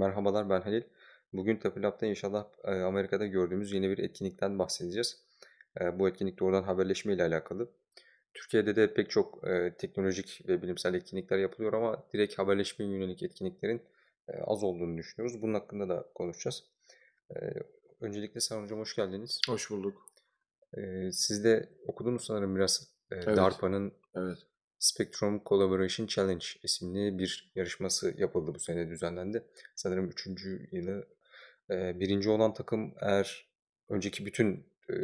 Merhabalar ben Halil. Bugün Tapilab'da inşallah e, Amerika'da gördüğümüz yeni bir etkinlikten bahsedeceğiz. E, bu etkinlik doğrudan haberleşme ile alakalı. Türkiye'de de pek çok e, teknolojik ve bilimsel etkinlikler yapılıyor ama direkt haberleşme yönelik etkinliklerin az olduğunu düşünüyoruz. Bunun hakkında da konuşacağız. Öncelikle Sarı Hocam hoş geldiniz. Hoş bulduk. Siz de okudunuz sanırım biraz evet. DARPA'nın evet. Spectrum Collaboration Challenge isimli bir yarışması yapıldı bu sene düzenlendi. Sanırım üçüncü yılı e, birinci olan takım eğer önceki bütün e,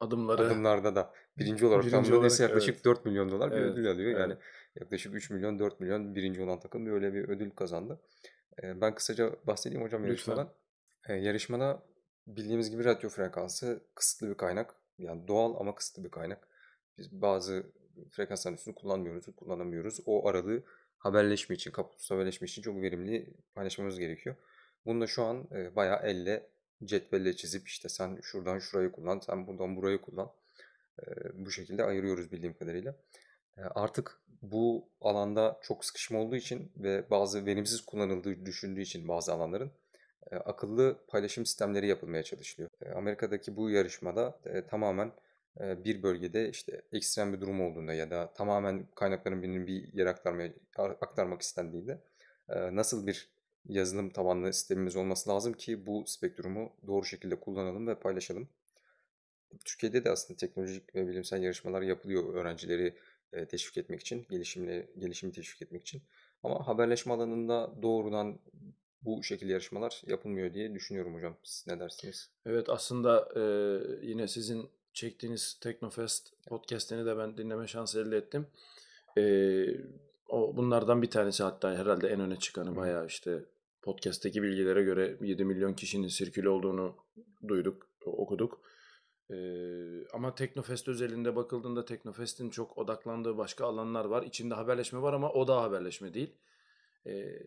adımları adımlarda da birinci olarak birinci tamamladıysa yaklaşık evet. 4 milyon dolar bir evet, ödül alıyor. Evet. Yani yaklaşık 3 milyon 4 milyon birinci olan takım böyle bir ödül kazandı. E, ben kısaca bahsedeyim hocam Lütfen. yarışmadan. E, yarışmada bildiğimiz gibi radyo frekansı kısıtlı bir kaynak. Yani doğal ama kısıtlı bir kaynak. Biz bazı frekansların üstünü kullanmıyoruz, kullanamıyoruz. O aralığı haberleşme için, kaputus haberleşme için çok verimli paylaşmamız gerekiyor. Bunu da şu an e, bayağı elle cetvelle çizip işte sen şuradan şurayı kullan, sen buradan burayı kullan. E, bu şekilde ayırıyoruz bildiğim kadarıyla. E, artık bu alanda çok sıkışma olduğu için ve bazı verimsiz kullanıldığı düşündüğü için bazı alanların e, akıllı paylaşım sistemleri yapılmaya çalışılıyor. E, Amerika'daki bu yarışmada e, tamamen bir bölgede işte ekstrem bir durum olduğunda ya da tamamen kaynakların birini bir yere aktarmaya, aktarmak istendiğinde nasıl bir yazılım tabanlı sistemimiz olması lazım ki bu spektrumu doğru şekilde kullanalım ve paylaşalım. Türkiye'de de aslında teknolojik ve bilimsel yarışmalar yapılıyor öğrencileri teşvik etmek için, gelişimle, gelişimi teşvik etmek için. Ama haberleşme alanında doğrudan bu şekilde yarışmalar yapılmıyor diye düşünüyorum hocam. Siz ne dersiniz? Evet aslında e, yine sizin çektiğiniz Teknofest podcastini de ben dinleme şansı elde ettim. Ee, o bunlardan bir tanesi hatta herhalde en öne çıkanı bayağı işte podcast'teki bilgilere göre 7 milyon kişinin sirkül olduğunu duyduk, okuduk. Ee, ama Teknofest özelinde bakıldığında Teknofest'in çok odaklandığı başka alanlar var. İçinde haberleşme var ama o da haberleşme değil. Ee,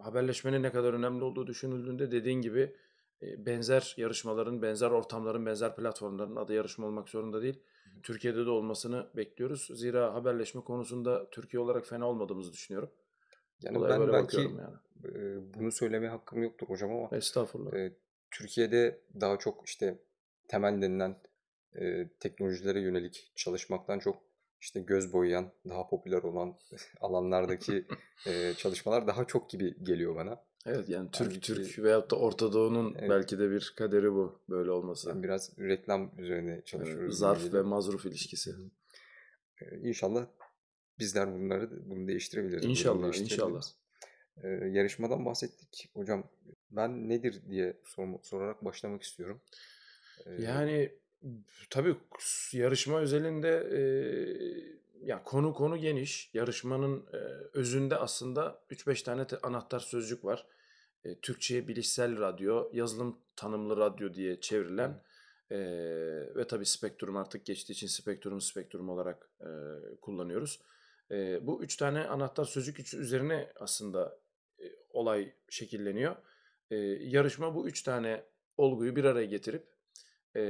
haberleşmenin ne kadar önemli olduğu düşünüldüğünde dediğin gibi benzer yarışmaların, benzer ortamların, benzer platformların adı yarışma olmak zorunda değil. Türkiye'de de olmasını bekliyoruz. Zira haberleşme konusunda Türkiye olarak fena olmadığımızı düşünüyorum. Yani Olaya ben belki yani. bunu söyleme hakkım yoktur hocam ama Estağfurullah. Türkiye'de daha çok işte temel denilen teknolojilere yönelik çalışmaktan çok işte göz boyayan, daha popüler olan alanlardaki çalışmalar daha çok gibi geliyor bana. Evet yani Türk Halbuki... Türk veyahut da Orta Doğu'nun evet. belki de bir kaderi bu böyle olması. Yani biraz reklam üzerine çalışıyoruz. Evet, zarf ve mazruf ilişkisi. Ee, inşallah bizler bunları bunu değiştirebiliriz. İnşallah, bunu inşallah. Ee, yarışmadan bahsettik. Hocam ben nedir diye sor, sorarak başlamak istiyorum. Ee, yani tabii yarışma özelinde e, ya konu konu geniş. Yarışmanın e, özünde aslında 3-5 tane te- anahtar sözcük var e, Türkçe'ye bilişsel radyo, yazılım tanımlı radyo diye çevrilen e, ve tabii spektrum artık geçtiği için spektrum spektrum olarak e, kullanıyoruz. E, bu üç tane anahtar sözcük üzerine aslında e, olay şekilleniyor. E, yarışma bu üç tane olguyu bir araya getirip e,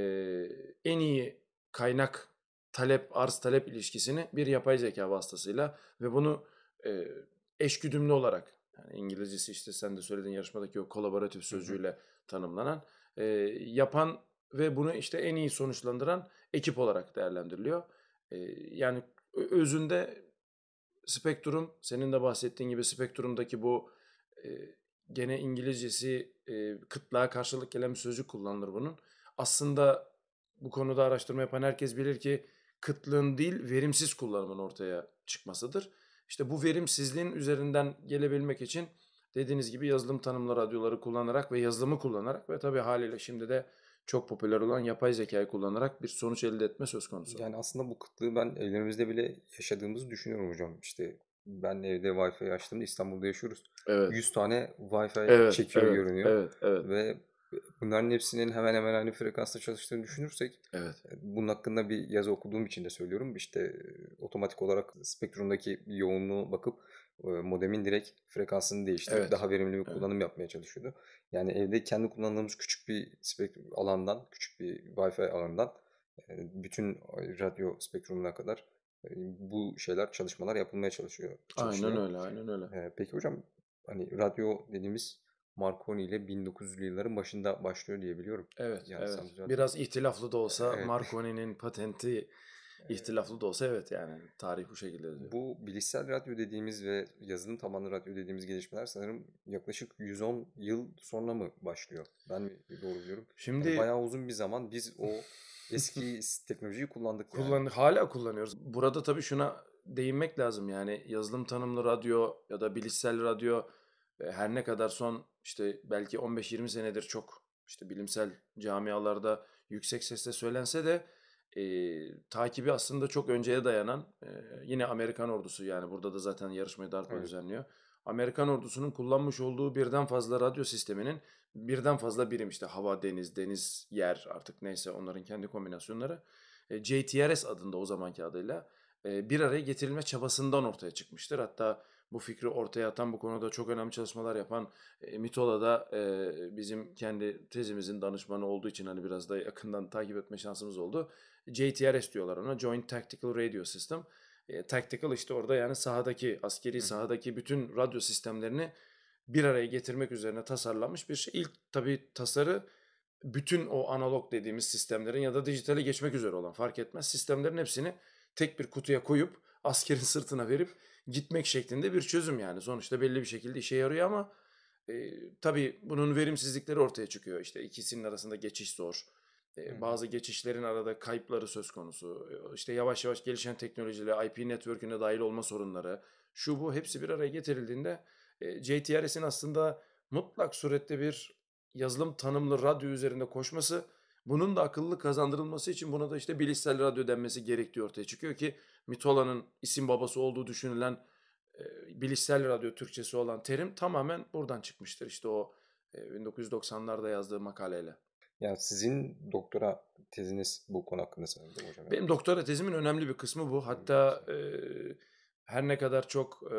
en iyi kaynak talep arz talep ilişkisini bir yapay zeka vasıtasıyla ve bunu e, eşgüdümlü olarak yani İngilizcesi işte sen de söylediğin yarışmadaki o kolaboratif sözcüğüyle hı hı. tanımlanan e, yapan ve bunu işte en iyi sonuçlandıran ekip olarak değerlendiriliyor. E, yani özünde Spektrum senin de bahsettiğin gibi Spektrum'daki bu e, gene İngilizcesi e, kıtlığa karşılık gelen bir sözcük kullanılır bunun. Aslında bu konuda araştırma yapan herkes bilir ki kıtlığın değil verimsiz kullanımın ortaya çıkmasıdır. İşte bu verimsizliğin üzerinden gelebilmek için dediğiniz gibi yazılım tanımlı radyoları kullanarak ve yazılımı kullanarak ve tabii haliyle şimdi de çok popüler olan yapay zekayı kullanarak bir sonuç elde etme söz konusu. Yani aslında bu kıtlığı ben evlerimizde bile yaşadığımızı düşünüyorum hocam. İşte ben evde Wi-Fi açtığımda İstanbul'da yaşıyoruz. Evet. 100 tane Wi-Fi evet, çekiyor evet, görünüyor. Evet, evet. Ve bunların hepsinin hemen hemen aynı frekansta çalıştığını düşünürsek evet. E, bunun hakkında bir yazı okuduğum için de söylüyorum. İşte e, otomatik olarak spektrumdaki yoğunluğu bakıp e, modemin direkt frekansını değiştirip evet. daha verimli bir kullanım evet. yapmaya çalışıyordu. Yani evde kendi kullandığımız küçük bir spektrum alandan, küçük bir Wi-Fi alandan bütün radyo spektrumuna kadar bu şeyler çalışmalar yapılmaya çalışıyor. çalışıyor. Aynen öyle, aynen öyle. Peki hocam hani radyo dediğimiz Marconi ile 1900'lü yılların başında başlıyor diye biliyorum. Evet, yani evet. Düzenli... Biraz ihtilaflı da olsa evet. Marconi'nin patenti ihtilaflı da olsa evet yani tarih bu şekilde. Diyor. Bu bilişsel radyo dediğimiz ve yazılım tabanlı radyo dediğimiz gelişmeler sanırım yaklaşık 110 yıl sonra mı başlıyor? Ben doğru biliyorum? Şimdi yani bayağı uzun bir zaman biz o eski teknolojiyi kullandık. Yani. Kullandık, hala kullanıyoruz. Burada tabii şuna değinmek lazım yani yazılım tanımlı radyo ya da bilişsel radyo her ne kadar son işte belki 15-20 senedir çok işte bilimsel camialarda yüksek sesle söylense de e, takibi aslında çok önceye dayanan e, yine Amerikan ordusu yani burada da zaten yarışmayı DARPA evet. düzenliyor. Amerikan ordusunun kullanmış olduğu birden fazla radyo sisteminin birden fazla birim işte hava, deniz, deniz, yer artık neyse onların kendi kombinasyonları e, JTRS adında o zamanki adıyla e, bir araya getirilme çabasından ortaya çıkmıştır. Hatta bu fikri ortaya atan, bu konuda çok önemli çalışmalar yapan e, Mitola da e, bizim kendi tezimizin danışmanı olduğu için hani biraz da yakından takip etme şansımız oldu. JTRS diyorlar ona, Joint Tactical Radio System. E, tactical işte orada yani sahadaki, askeri sahadaki bütün radyo sistemlerini bir araya getirmek üzerine tasarlanmış bir şey. İlk tabii tasarı bütün o analog dediğimiz sistemlerin ya da dijitale geçmek üzere olan fark etmez sistemlerin hepsini tek bir kutuya koyup askerin sırtına verip gitmek şeklinde bir çözüm yani. Sonuçta belli bir şekilde işe yarıyor ama e, tabii bunun verimsizlikleri ortaya çıkıyor. İşte ikisinin arasında geçiş zor. E, bazı geçişlerin arada kayıpları söz konusu. E, işte yavaş yavaş gelişen teknolojiyle IP network'üne dahil olma sorunları. Şu bu hepsi bir araya getirildiğinde e, JTRS'in aslında mutlak surette bir yazılım tanımlı radyo üzerinde koşması bunun da akıllı kazandırılması için buna da işte bilişsel radyo denmesi gerektiği ortaya çıkıyor ki Mitola'nın isim babası olduğu düşünülen e, bilişsel radyo Türkçesi olan terim tamamen buradan çıkmıştır işte o e, 1990'larda yazdığı makaleyle. Yani sizin doktora teziniz bu konu hakkında sanırım hocam. Benim doktora tezimin önemli bir kısmı bu. Hmm, Hatta e, her ne kadar çok e,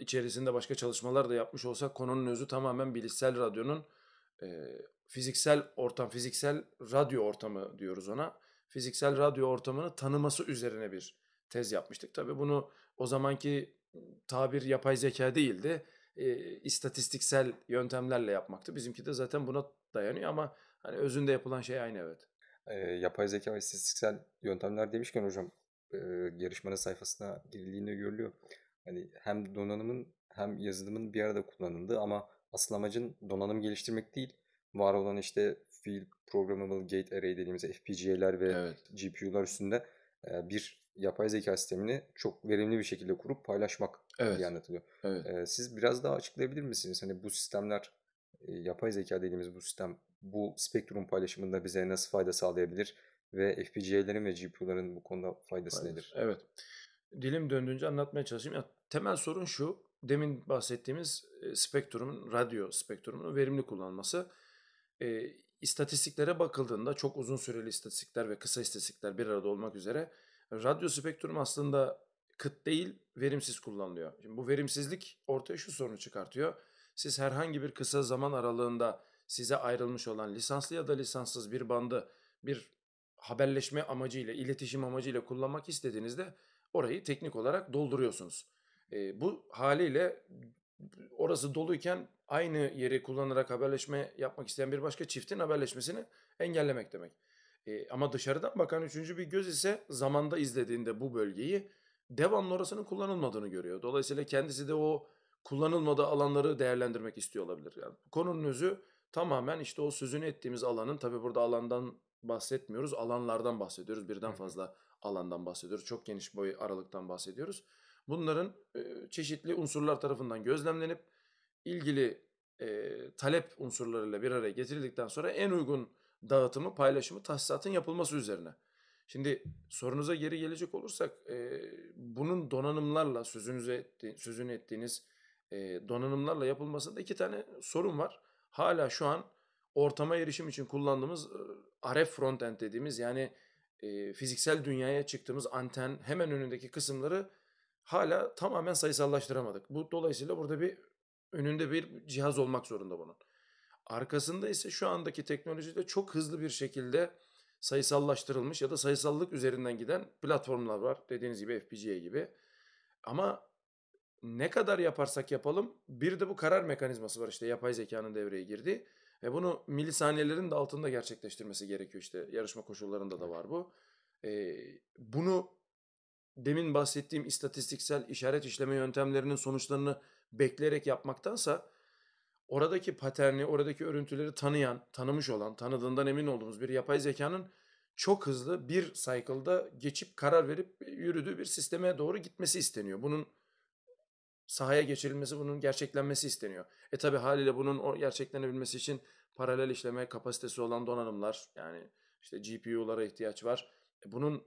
içerisinde başka çalışmalar da yapmış olsak konunun özü tamamen bilişsel radyonun e, fiziksel ortam, fiziksel radyo ortamı diyoruz ona. Fiziksel radyo ortamını tanıması üzerine bir tez yapmıştık. Tabii bunu o zamanki tabir yapay zeka değildi. E, istatistiksel yöntemlerle yapmaktı. Bizimki de zaten buna dayanıyor ama hani özünde yapılan şey aynı evet. E, yapay zeka ve istatistiksel yöntemler demişken hocam e, yarışmanın sayfasına girildiğinde görülüyor. Hani hem donanımın hem yazılımın bir arada kullanıldığı ama asıl amacın donanım geliştirmek değil var olan işte Field Programmable Gate Array dediğimiz FPGA'ler ve evet. GPU'lar üstünde e, bir yapay zeka sistemini çok verimli bir şekilde kurup paylaşmak evet. diye anlatılıyor. Evet. E, siz biraz daha açıklayabilir misiniz? Hani bu sistemler e, yapay zeka dediğimiz bu sistem bu spektrum paylaşımında bize nasıl fayda sağlayabilir ve FPGA'lerin ve GPU'ların bu konuda faydası Faydası. nedir? Evet. Dilim döndüğünce anlatmaya çalışayım. Ya, temel sorun şu. Demin bahsettiğimiz spektrumun, radyo spektrumunun verimli kullanması. E, istatistiklere bakıldığında çok uzun süreli istatistikler ve kısa istatistikler bir arada olmak üzere radyo spektrum aslında kıt değil verimsiz kullanılıyor. Şimdi bu verimsizlik ortaya şu sorunu çıkartıyor. Siz herhangi bir kısa zaman aralığında size ayrılmış olan lisanslı ya da lisanssız bir bandı bir haberleşme amacıyla, iletişim amacıyla kullanmak istediğinizde orayı teknik olarak dolduruyorsunuz. E, bu haliyle orası doluyken aynı yeri kullanarak haberleşme yapmak isteyen bir başka çiftin haberleşmesini engellemek demek. E, ama dışarıdan bakan üçüncü bir göz ise zamanda izlediğinde bu bölgeyi devamlı orasının kullanılmadığını görüyor. Dolayısıyla kendisi de o kullanılmadığı alanları değerlendirmek istiyor olabilir. Yani konunun özü tamamen işte o sözünü ettiğimiz alanın tabi burada alandan bahsetmiyoruz. Alanlardan bahsediyoruz. Birden fazla alandan bahsediyoruz. Çok geniş boy aralıktan bahsediyoruz. Bunların e, çeşitli unsurlar tarafından gözlemlenip ilgili e, talep unsurlarıyla bir araya getirildikten sonra en uygun dağıtımı, paylaşımı, tahsisatın yapılması üzerine. Şimdi sorunuza geri gelecek olursak e, bunun donanımlarla sözünüze etti, sözünü ettiğiniz e, donanımlarla yapılmasında iki tane sorun var. Hala şu an ortama erişim için kullandığımız RF frontend dediğimiz yani e, fiziksel dünyaya çıktığımız anten hemen önündeki kısımları hala tamamen sayısallaştıramadık. Bu dolayısıyla burada bir Önünde bir cihaz olmak zorunda bunun. Arkasında ise şu andaki teknolojide çok hızlı bir şekilde sayısallaştırılmış ya da sayısallık üzerinden giden platformlar var. Dediğiniz gibi FPGA gibi. Ama ne kadar yaparsak yapalım bir de bu karar mekanizması var işte yapay zekanın devreye girdiği. Ve bunu milisaniyelerin de altında gerçekleştirmesi gerekiyor işte yarışma koşullarında da var bu. Ee, bunu demin bahsettiğim istatistiksel işaret işleme yöntemlerinin sonuçlarını bekleyerek yapmaktansa oradaki paterni, oradaki örüntüleri tanıyan, tanımış olan, tanıdığından emin olduğumuz bir yapay zekanın çok hızlı bir cycle'da geçip karar verip yürüdüğü bir sisteme doğru gitmesi isteniyor. Bunun sahaya geçirilmesi, bunun gerçeklenmesi isteniyor. E tabi haliyle bunun o gerçeklenebilmesi için paralel işleme kapasitesi olan donanımlar yani işte GPU'lara ihtiyaç var. E bunun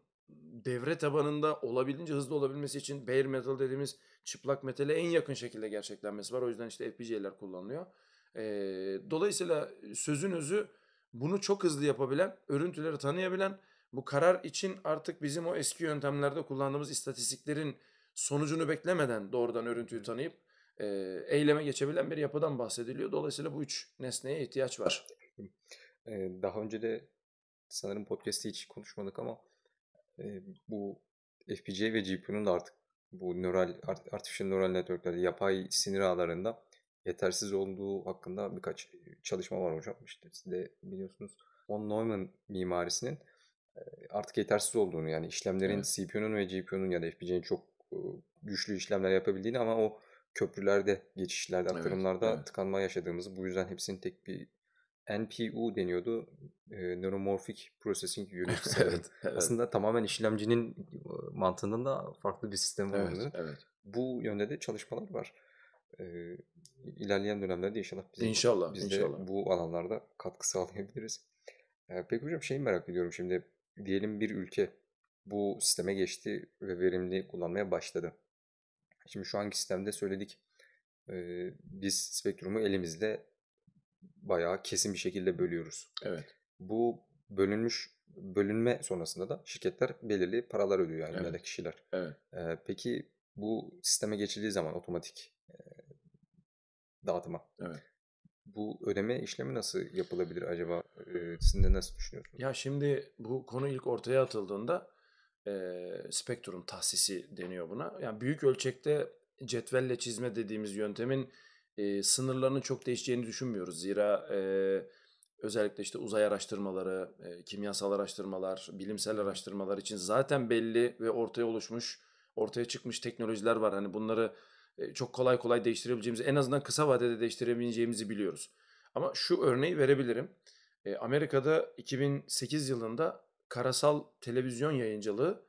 devre tabanında olabildiğince hızlı olabilmesi için bare metal dediğimiz çıplak metale en yakın şekilde gerçeklenmesi var. O yüzden işte FPGA'ler kullanılıyor. E, dolayısıyla sözün özü bunu çok hızlı yapabilen, örüntüleri tanıyabilen, bu karar için artık bizim o eski yöntemlerde kullandığımız istatistiklerin sonucunu beklemeden doğrudan örüntüyü tanıyıp e, eyleme geçebilen bir yapıdan bahsediliyor. Dolayısıyla bu üç nesneye ihtiyaç var. Daha önce de sanırım podcast'te hiç konuşmadık ama e, bu FPGA ve GPU'nun da artık bu nöral artificial nöral network'lerde yapay sinir ağlarında yetersiz olduğu hakkında birkaç çalışma var hocam. İşte siz de biliyorsunuz von Neumann mimarisinin artık yetersiz olduğunu yani işlemlerin evet. CPU'nun ve GPU'nun ya da FPGA'nın çok güçlü işlemler yapabildiğini ama o köprülerde, geçişlerde, aktarımlarda evet, evet. tıkanma yaşadığımızı bu yüzden hepsinin tek bir NPU deniyordu. E, Neuromorphic Processing Unit. evet, evet. Aslında tamamen işlemcinin mantığından da farklı bir sistem var. Evet, evet. Bu yönde de çalışmalar var. E, ilerleyen dönemlerde inşallah biz, inşallah, biz inşallah. de bu alanlarda katkı sağlayabiliriz. E, peki hocam şeyi merak ediyorum şimdi. Diyelim bir ülke bu sisteme geçti ve verimli kullanmaya başladı. Şimdi şu anki sistemde söyledik. E, biz spektrumu elimizde bayağı kesin bir şekilde bölüyoruz. Evet. Bu bölünmüş bölünme sonrasında da şirketler belirli paralar ödüyor yani evet. kişiler. Evet. Ee, peki bu sisteme geçildiği zaman otomatik e, dağıtıma. Evet. Bu ödeme işlemi nasıl yapılabilir acaba? Ee, sizin de nasıl düşünüyorsunuz? Ya şimdi bu konu ilk ortaya atıldığında e, spektrum tahsisi deniyor buna. Yani büyük ölçekte cetvelle çizme dediğimiz yöntemin e, sınırlarının çok değişeceğini düşünmüyoruz. Zira e, özellikle işte uzay araştırmaları, e, kimyasal araştırmalar, bilimsel araştırmalar için zaten belli ve ortaya oluşmuş, ortaya çıkmış teknolojiler var. Hani bunları e, çok kolay kolay değiştirebileceğimizi, en azından kısa vadede değiştirebileceğimizi biliyoruz. Ama şu örneği verebilirim. E, Amerika'da 2008 yılında karasal televizyon yayıncılığı,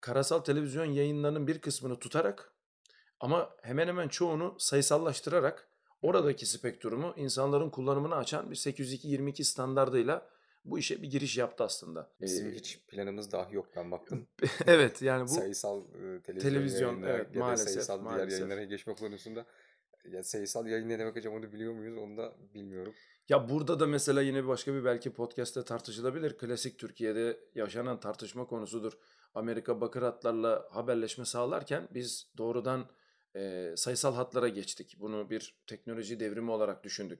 karasal televizyon yayınlarının bir kısmını tutarak ama hemen hemen çoğunu sayısallaştırarak oradaki spektrumu insanların kullanımını açan bir 802-22 standardıyla bu işe bir giriş yaptı aslında. Bizim ee, hiç planımız dahi yok ben baktım. evet yani bu sayısal e, televizyon, televizyon evet, ya maalesef, sayısal maalesef. diğer yayınlara geçme konusunda ya sayısal yayın ne demek acaba onu biliyor muyuz onu da bilmiyorum. Ya burada da mesela yine başka bir belki podcast'te tartışılabilir. Klasik Türkiye'de yaşanan tartışma konusudur. Amerika bakır atlarla haberleşme sağlarken biz doğrudan e, sayısal hatlara geçtik. Bunu bir teknoloji devrimi olarak düşündük.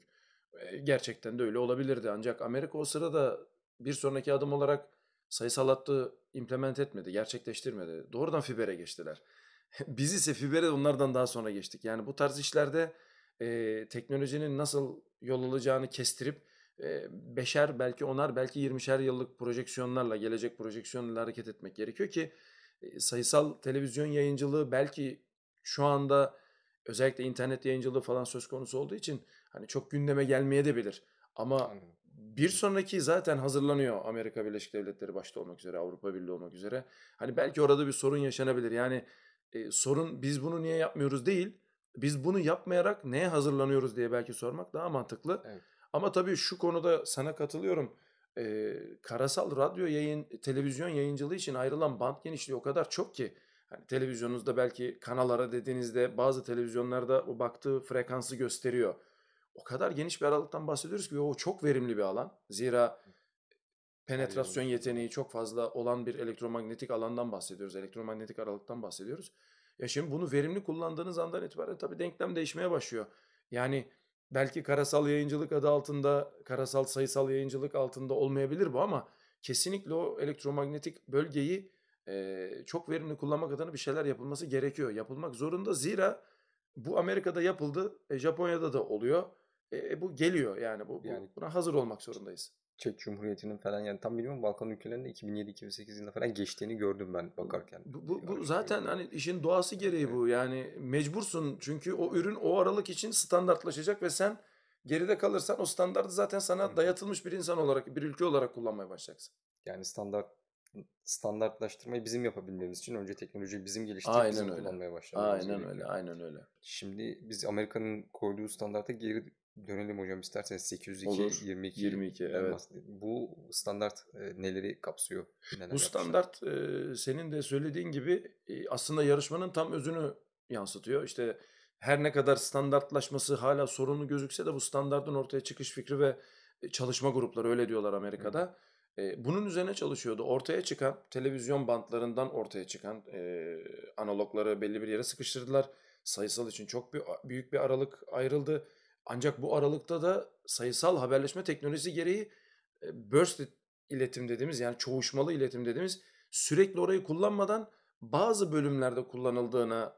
E, gerçekten de öyle olabilirdi. Ancak Amerika o sırada bir sonraki adım olarak sayısal hattı implement etmedi, gerçekleştirmedi. Doğrudan fibere geçtiler. Biz ise fibere onlardan daha sonra geçtik. Yani bu tarz işlerde e, teknolojinin nasıl yol alacağını kestirip e, beşer belki onar belki yirmişer yıllık projeksiyonlarla gelecek projeksiyonlarla hareket etmek gerekiyor ki e, sayısal televizyon yayıncılığı belki şu anda özellikle internet yayıncılığı falan söz konusu olduğu için hani çok gündeme gelmeye de bilir. Ama bir sonraki zaten hazırlanıyor Amerika Birleşik Devletleri başta olmak üzere, Avrupa Birliği olmak üzere. Hani belki orada bir sorun yaşanabilir. Yani e, sorun biz bunu niye yapmıyoruz değil, biz bunu yapmayarak neye hazırlanıyoruz diye belki sormak daha mantıklı. Evet. Ama tabii şu konuda sana katılıyorum. E, karasal radyo yayın, televizyon yayıncılığı için ayrılan band genişliği o kadar çok ki. Hani televizyonunuzda belki kanallara dediğinizde bazı televizyonlarda o baktığı frekansı gösteriyor. O kadar geniş bir aralıktan bahsediyoruz ki o çok verimli bir alan. Zira penetrasyon yeteneği çok fazla olan bir elektromanyetik alandan bahsediyoruz. Elektromanyetik aralıktan bahsediyoruz. Ya şimdi bunu verimli kullandığınız andan itibaren tabii denklem değişmeye başlıyor. Yani belki karasal yayıncılık adı altında, karasal sayısal yayıncılık altında olmayabilir bu ama kesinlikle o elektromanyetik bölgeyi e, çok verimli kullanmak adına bir şeyler yapılması gerekiyor. Yapılmak zorunda zira bu Amerika'da yapıldı, e, Japonya'da da oluyor. E, e bu geliyor yani bu, bu yani, buna hazır olmak zorundayız. Çek Cumhuriyeti'nin falan yani tam bilmiyorum Balkan ülkelerinde 2007-2008 yılında falan geçtiğini gördüm ben bakarken. Bu, bu, bu şey zaten gördüm. hani işin doğası gereği evet. bu yani mecbursun çünkü o ürün o aralık için standartlaşacak ve sen geride kalırsan o standartı zaten sana dayatılmış bir insan olarak bir ülke olarak kullanmaya başlayacaksın. Yani standart standartlaştırmayı bizim yapabilmemiz için önce teknolojiyi bizim geliştirip aynen bizim öyle. kullanmaya başlamamız Aynen öyle, aynen öyle. Şimdi biz Amerika'nın koyduğu standarta geri dönelim hocam isterseniz 802 Olur. 22 22 evet. Bu standart e, neleri kapsıyor? Neler bu standart yapmışlar? E, senin de söylediğin gibi e, aslında yarışmanın tam özünü yansıtıyor. İşte her ne kadar standartlaşması hala sorunlu gözükse de bu standartın ortaya çıkış fikri ve çalışma grupları öyle diyorlar Amerika'da. Hı bunun üzerine çalışıyordu. Ortaya çıkan televizyon bantlarından ortaya çıkan analogları belli bir yere sıkıştırdılar. Sayısal için çok büyük bir aralık ayrıldı. Ancak bu aralıkta da sayısal haberleşme teknolojisi gereği e, burst iletim dediğimiz yani çoğuşmalı iletim dediğimiz sürekli orayı kullanmadan bazı bölümlerde kullanıldığını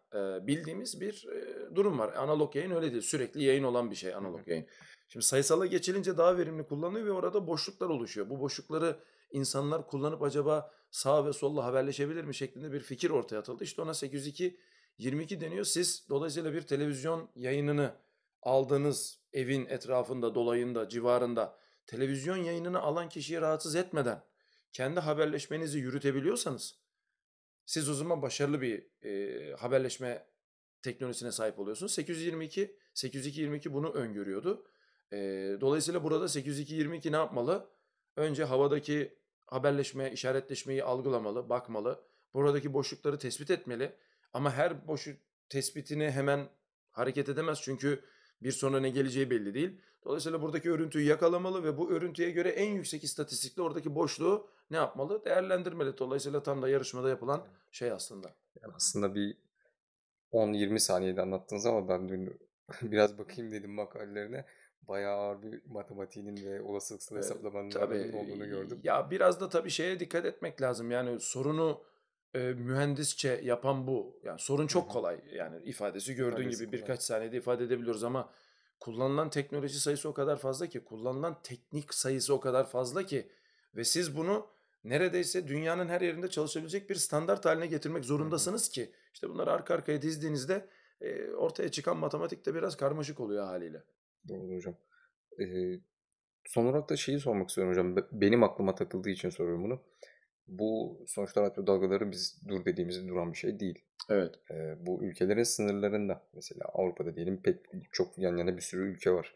bildiğimiz bir durum var. Analog yayın öyle değil. Sürekli yayın olan bir şey analog yayın. Şimdi sayısala geçilince daha verimli kullanılıyor ve orada boşluklar oluşuyor. Bu boşlukları insanlar kullanıp acaba sağ ve solla haberleşebilir mi şeklinde bir fikir ortaya atıldı. İşte ona 802 deniyor. Siz dolayısıyla bir televizyon yayınını aldığınız evin etrafında, dolayında, civarında televizyon yayınını alan kişiyi rahatsız etmeden kendi haberleşmenizi yürütebiliyorsanız siz o zaman başarılı bir e, haberleşme teknolojisine sahip oluyorsunuz. 822 822 bunu öngörüyordu. E, dolayısıyla burada 802.22 ne yapmalı? Önce havadaki haberleşme, işaretleşmeyi algılamalı, bakmalı. Buradaki boşlukları tespit etmeli. Ama her boşluk tespitini hemen hareket edemez çünkü bir sonra ne geleceği belli değil. Dolayısıyla buradaki örüntüyü yakalamalı ve bu örüntüye göre en yüksek istatistikle oradaki boşluğu ne yapmalı? Değerlendirmeli. Dolayısıyla tam da yarışmada yapılan şey aslında. Yani aslında bir 10-20 saniyede anlattınız ama ben dün biraz bakayım dedim makalelerine bayağı ağır bir matematiğinin ve olasılıksal hesaplamanın tabii, olduğunu gördüm. Ya biraz da tabii şeye dikkat etmek lazım. Yani sorunu e, mühendisçe yapan bu. Yani sorun çok kolay. Yani ifadesi gördüğün gibi birkaç saniyede ifade edebiliyoruz ama kullanılan teknoloji sayısı o kadar fazla ki, kullanılan teknik sayısı o kadar fazla ki ve siz bunu neredeyse dünyanın her yerinde çalışabilecek bir standart haline getirmek zorundasınız ki işte bunları arka arkaya dizdiğinizde e, ortaya çıkan matematikte biraz karmaşık oluyor haliyle. Doğru hocam. Eee, son olarak da şeyi sormak istiyorum hocam. benim aklıma takıldığı için soruyorum bunu. Bu sonuçta radyo dalgaları biz dur dediğimiz duran bir şey değil. Evet. Eee, bu ülkelerin sınırlarında mesela Avrupa'da diyelim pek çok yan yana bir sürü ülke var.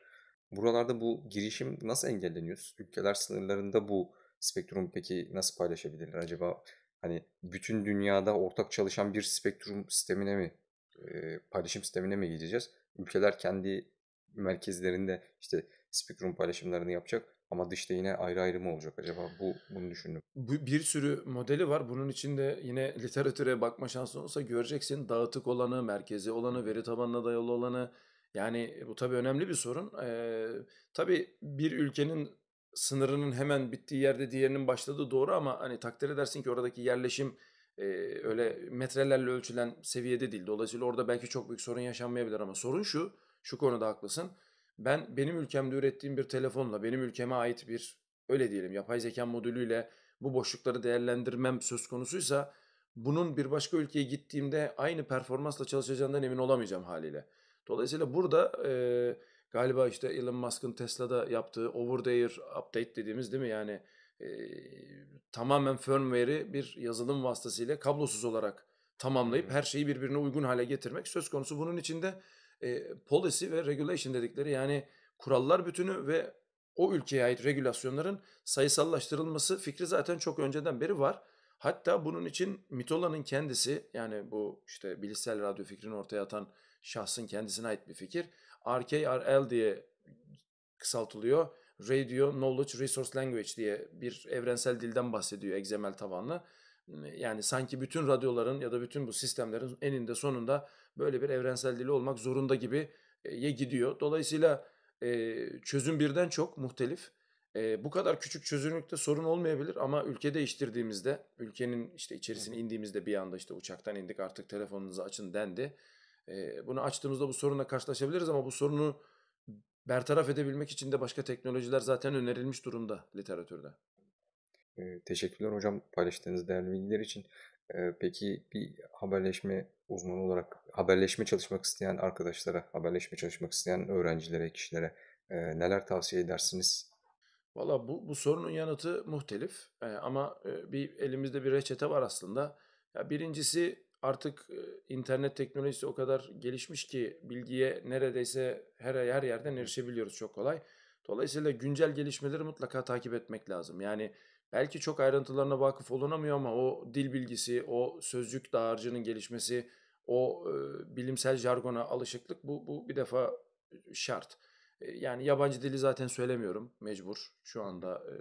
Buralarda bu girişim nasıl engelleniyor? Ülkeler sınırlarında bu spektrum peki nasıl paylaşabilirler acaba? Hani bütün dünyada ortak çalışan bir spektrum sistemine mi, eee, paylaşım sistemine mi gideceğiz? Ülkeler kendi merkezlerinde işte speak room paylaşımlarını yapacak ama dışta yine ayrı ayrı mı olacak acaba? Bu bunu düşündüm. Bu bir sürü modeli var. Bunun içinde yine literatüre bakma şansın olsa göreceksin dağıtık olanı, merkezi olanı, veri tabanına dayalı olanı. Yani e, bu tabii önemli bir sorun. Ee, tabii bir ülkenin sınırının hemen bittiği yerde diğerinin başladığı doğru ama hani takdir edersin ki oradaki yerleşim e, öyle metrelerle ölçülen seviyede değil. Dolayısıyla orada belki çok büyük sorun yaşanmayabilir ama sorun şu şu konuda haklısın. Ben benim ülkemde ürettiğim bir telefonla, benim ülkeme ait bir öyle diyelim yapay zeka modülüyle bu boşlukları değerlendirmem söz konusuysa bunun bir başka ülkeye gittiğimde aynı performansla çalışacağından emin olamayacağım haliyle. Dolayısıyla burada e, galiba işte Elon Musk'ın Tesla'da yaptığı over the air update dediğimiz değil mi? Yani e, tamamen firmware'i bir yazılım vasıtasıyla kablosuz olarak tamamlayıp her şeyi birbirine uygun hale getirmek söz konusu. Bunun içinde e, policy ve regulation dedikleri yani kurallar bütünü ve o ülkeye ait regülasyonların sayısallaştırılması fikri zaten çok önceden beri var. Hatta bunun için Mitola'nın kendisi yani bu işte bilişsel radyo fikrini ortaya atan şahsın kendisine ait bir fikir. RKRL diye kısaltılıyor. Radio Knowledge Resource Language diye bir evrensel dilden bahsediyor XML tabanlı. Yani sanki bütün radyoların ya da bütün bu sistemlerin eninde sonunda böyle bir evrensel dili olmak zorunda gibi ye gidiyor. Dolayısıyla e, çözüm birden çok muhtelif. E, bu kadar küçük çözünürlükte sorun olmayabilir ama ülke değiştirdiğimizde, ülkenin işte içerisine indiğimizde bir anda işte uçaktan indik artık telefonunuzu açın dendi. E, bunu açtığımızda bu sorunla karşılaşabiliriz ama bu sorunu bertaraf edebilmek için de başka teknolojiler zaten önerilmiş durumda literatürde. Teşekkürler hocam paylaştığınız değerli bilgiler için. Ee, peki bir haberleşme uzmanı olarak haberleşme çalışmak isteyen arkadaşlara, haberleşme çalışmak isteyen öğrencilere, kişilere e, neler tavsiye edersiniz? Valla bu, bu sorunun yanıtı muhtelif e, ama e, bir elimizde bir reçete var aslında. Ya birincisi artık e, internet teknolojisi o kadar gelişmiş ki bilgiye neredeyse her her yerden erişebiliyoruz çok kolay. Dolayısıyla güncel gelişmeleri mutlaka takip etmek lazım. Yani belki çok ayrıntılarına vakıf olunamıyor ama o dil bilgisi, o sözcük dağarcığının gelişmesi, o e, bilimsel jargona alışıklık bu, bu bir defa şart. E, yani yabancı dili zaten söylemiyorum mecbur. Şu anda e,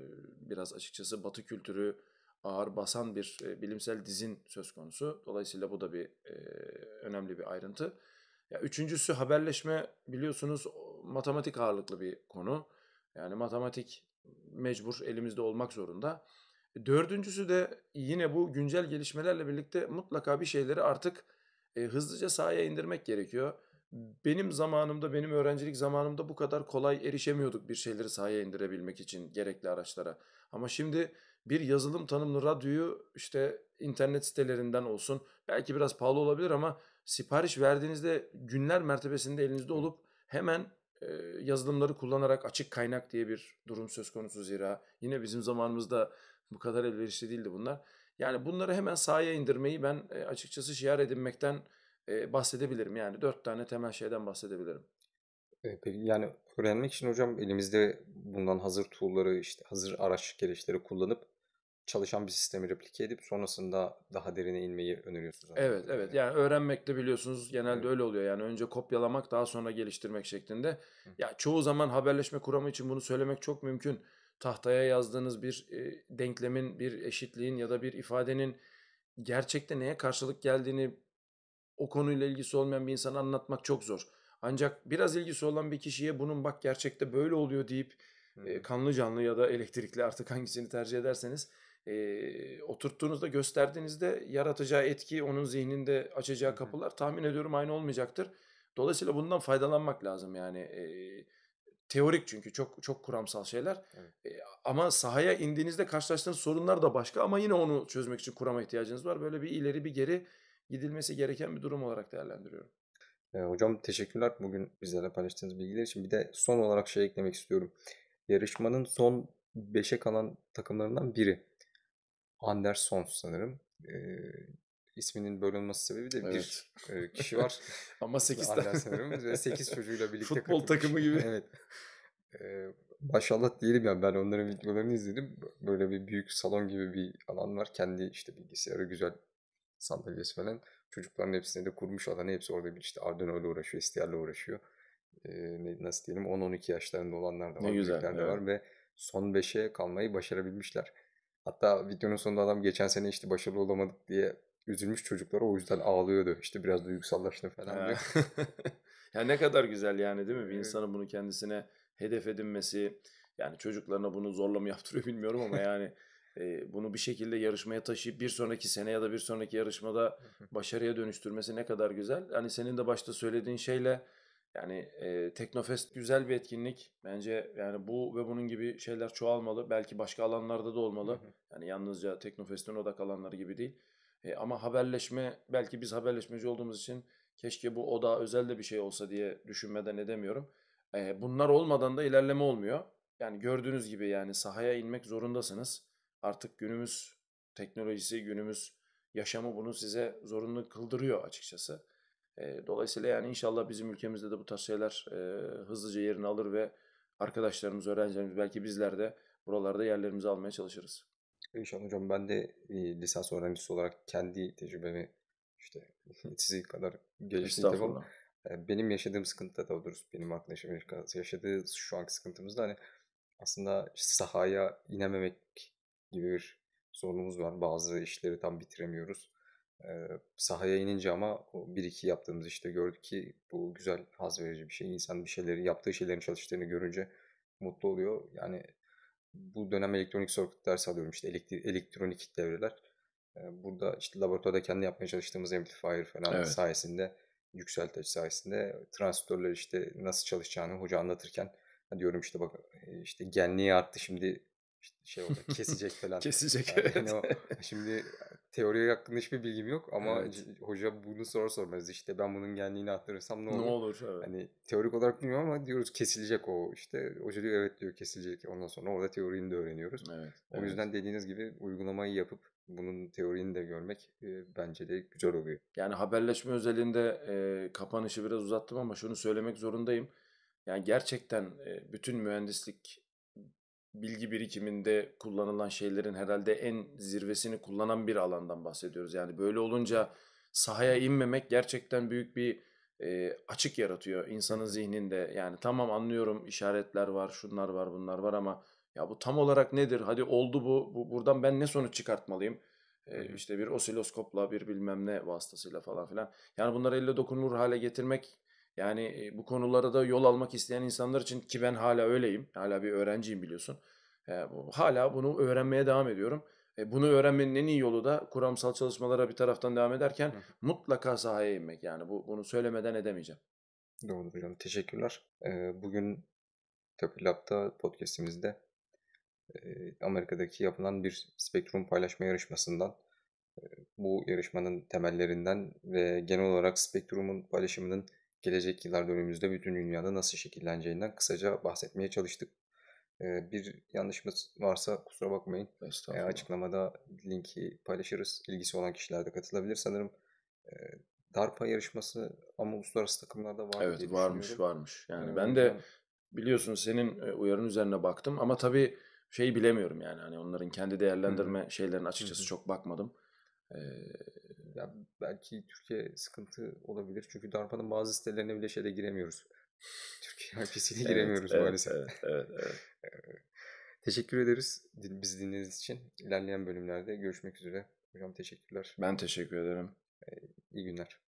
biraz açıkçası batı kültürü ağır basan bir e, bilimsel dizin söz konusu. Dolayısıyla bu da bir e, önemli bir ayrıntı. Ya üçüncüsü haberleşme biliyorsunuz matematik ağırlıklı bir konu. Yani matematik mecbur elimizde olmak zorunda. Dördüncüsü de yine bu güncel gelişmelerle birlikte mutlaka bir şeyleri artık e, hızlıca sahaya indirmek gerekiyor. Benim zamanımda, benim öğrencilik zamanımda bu kadar kolay erişemiyorduk bir şeyleri sahaya indirebilmek için gerekli araçlara. Ama şimdi bir yazılım tanımlı radyoyu işte internet sitelerinden olsun, belki biraz pahalı olabilir ama sipariş verdiğinizde günler mertebesinde elinizde olup hemen yazılımları kullanarak açık kaynak diye bir durum söz konusu zira. Yine bizim zamanımızda bu kadar elverişli değildi bunlar. Yani bunları hemen sahaya indirmeyi ben açıkçası şiar edinmekten bahsedebilirim. Yani dört tane temel şeyden bahsedebilirim. E, peki yani öğrenmek için hocam elimizde bundan hazır tool'ları işte hazır araç gereçleri kullanıp çalışan bir sistemi replike edip sonrasında daha derine inmeyi öneriyorsunuz. Evet evet yani öğrenmekte biliyorsunuz genelde evet. öyle oluyor yani önce kopyalamak daha sonra geliştirmek şeklinde. Hı. Ya çoğu zaman haberleşme kuramı için bunu söylemek çok mümkün. Tahtaya yazdığınız bir e, denklemin, bir eşitliğin ya da bir ifadenin gerçekte neye karşılık geldiğini o konuyla ilgisi olmayan bir insana anlatmak çok zor. Ancak biraz ilgisi olan bir kişiye bunun bak gerçekte böyle oluyor deyip e, kanlı canlı ya da elektrikli artık hangisini tercih ederseniz e, oturttuğunuzda gösterdiğinizde yaratacağı etki onun zihninde açacağı kapılar tahmin ediyorum aynı olmayacaktır. Dolayısıyla bundan faydalanmak lazım yani. E, teorik çünkü çok çok kuramsal şeyler. Evet. E, ama sahaya indiğinizde karşılaştığınız sorunlar da başka ama yine onu çözmek için kurama ihtiyacınız var. Böyle bir ileri bir geri gidilmesi gereken bir durum olarak değerlendiriyorum. E, hocam teşekkürler bugün bizlerle paylaştığınız bilgiler için. Bir de son olarak şey eklemek istiyorum. Yarışmanın son 5'e kalan takımlarından biri. Anderson sanırım. E, isminin bölünmesi sebebi de bir e, kişi var. Ama 8 tane. sanırım ve 8 çocuğuyla birlikte Futbol katılmış. takımı gibi. evet. E, maşallah diyelim yani ben onların videolarını izledim. Böyle bir büyük salon gibi bir alan var. Kendi işte bilgisayarı güzel sandalyesi falan. Çocukların hepsini de kurmuş alanı. Hepsi orada bir işte Arduino ile uğraşıyor, STL ile uğraşıyor. E, nasıl diyelim 10-12 yaşlarında olanlar da var. Ne güzel. Evet. var ve son 5'e kalmayı başarabilmişler. Hatta videonun sonunda adam geçen sene işte başarılı olamadık diye üzülmüş çocuklara o yüzden ağlıyordu. İşte biraz duygusallaştı falan diyor. Ya ne kadar güzel yani değil mi? Bir evet. insanın bunu kendisine hedef edinmesi. Yani çocuklarına bunu zorla mı yaptırıyor bilmiyorum ama yani e, bunu bir şekilde yarışmaya taşıyıp bir sonraki sene ya da bir sonraki yarışmada başarıya dönüştürmesi ne kadar güzel. Hani senin de başta söylediğin şeyle yani e, Teknofest güzel bir etkinlik. Bence yani bu ve bunun gibi şeyler çoğalmalı. Belki başka alanlarda da olmalı. Hı hı. Yani yalnızca Teknofest'in odak alanları gibi değil. E, ama haberleşme belki biz haberleşmeci olduğumuz için keşke bu oda özel de bir şey olsa diye düşünmeden edemiyorum. E, bunlar olmadan da ilerleme olmuyor. Yani gördüğünüz gibi yani sahaya inmek zorundasınız. Artık günümüz teknolojisi, günümüz yaşamı bunu size zorunlu kıldırıyor açıkçası dolayısıyla yani inşallah bizim ülkemizde de bu tarz şeyler e, hızlıca yerini alır ve arkadaşlarımız, öğrencilerimiz belki bizler de buralarda yerlerimizi almaya çalışırız. İnşallah hocam ben de bir lisans öğrencisi olarak kendi tecrübemi işte sizi kadar geliştirdim ama benim yaşadığım sıkıntı da doğrusu benim arkadaşım yaşadığı şu anki sıkıntımız da hani aslında sahaya inememek gibi bir sorunumuz var. Bazı işleri tam bitiremiyoruz sahaya inince ama bir iki yaptığımız işte gördük ki bu güzel haz verici bir şey. İnsan bir şeyleri yaptığı şeylerin çalıştığını görünce mutlu oluyor. Yani bu dönem elektronik circuit dersi alıyorum işte elektri- elektronik devreler. Burada işte laboratuvarda kendi yapmaya çalıştığımız amplifier falan evet. sayesinde yükselteç sayesinde transistörler işte nasıl çalışacağını hoca anlatırken diyorum işte bak işte genliği arttı şimdi işte şey oldu kesecek falan. kesecek yani evet. Yani o, şimdi Teoriye hakkında hiçbir bilgim yok ama evet. hoca bunu sonra sormaz işte ben bunun geldiğini attırırsam ne olur? Ne olur evet. Hani teorik olarak bilmiyorum ama diyoruz kesilecek o işte hoca diyor evet diyor kesilecek ondan sonra orada teorini de öğreniyoruz. Evet. O evet. yüzden dediğiniz gibi uygulamayı yapıp bunun teorini de görmek e, bence de güzel oluyor. Yani haberleşme özelinde e, kapanışı biraz uzattım ama şunu söylemek zorundayım. Yani gerçekten e, bütün mühendislik bilgi birikiminde kullanılan şeylerin herhalde en zirvesini kullanan bir alandan bahsediyoruz. Yani böyle olunca sahaya inmemek gerçekten büyük bir e, açık yaratıyor insanın zihninde. Yani tamam anlıyorum işaretler var, şunlar var, bunlar var ama ya bu tam olarak nedir? Hadi oldu bu, bu buradan ben ne sonuç çıkartmalıyım? E, işte bir osiloskopla, bir bilmem ne vasıtasıyla falan filan. Yani bunları elle dokunur hale getirmek yani bu konulara da yol almak isteyen insanlar için ki ben hala öyleyim. Hala bir öğrenciyim biliyorsun. Hala bunu öğrenmeye devam ediyorum. E, bunu öğrenmenin en iyi yolu da kuramsal çalışmalara bir taraftan devam ederken Hı. mutlaka sahaya inmek. Yani bu, bunu söylemeden edemeyeceğim. Doğru hocam. Teşekkürler. Bugün Tapir Lab'da podcastimizde Amerika'daki yapılan bir spektrum paylaşma yarışmasından bu yarışmanın temellerinden ve genel olarak spektrumun paylaşımının gelecek yıllarda önümüzde bütün dünyada nasıl şekilleneceğinden kısaca bahsetmeye çalıştık. Ee, bir yanlışımız varsa kusura bakmayın. Ee, açıklamada linki paylaşırız. İlgisi olan kişiler de katılabilir. Sanırım e, DARPA yarışması ama uluslararası takımlarda var. Evet varmış varmış. Yani ee, ben de biliyorsun senin e, uyarın üzerine baktım ama tabii şey bilemiyorum yani hani onların kendi değerlendirme Hı-hı. şeylerine açıkçası Hı-hı. çok bakmadım. Ee, yani belki Türkiye sıkıntı olabilir. Çünkü DARPA'nın bazı sitelerine bile şeyde giremiyoruz. Türkiye IP'sine giremiyoruz evet, maalesef. Evet, evet, evet. Ee, teşekkür ederiz bizi dinlediğiniz için. İlerleyen bölümlerde görüşmek üzere. Hocam teşekkürler. Ben teşekkür ederim. Ee, iyi günler.